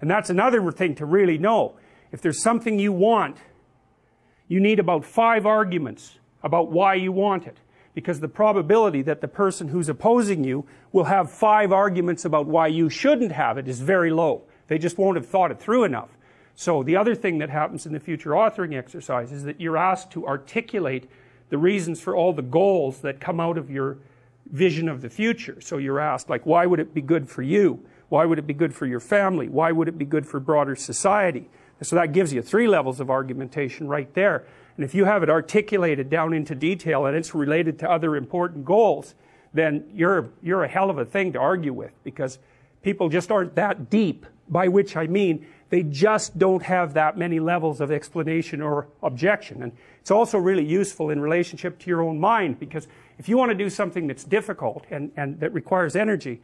And that's another thing to really know. If there's something you want, you need about five arguments about why you want it. Because the probability that the person who's opposing you will have five arguments about why you shouldn't have it is very low. They just won't have thought it through enough. So the other thing that happens in the future authoring exercise is that you're asked to articulate the reasons for all the goals that come out of your vision of the future. So you're asked, like, why would it be good for you? Why would it be good for your family? Why would it be good for broader society? And so that gives you three levels of argumentation right there. And if you have it articulated down into detail and it's related to other important goals, then you're, you're a hell of a thing to argue with because people just aren't that deep, by which I mean they just don't have that many levels of explanation or objection. And it's also really useful in relationship to your own mind because if you want to do something that's difficult and, and that requires energy,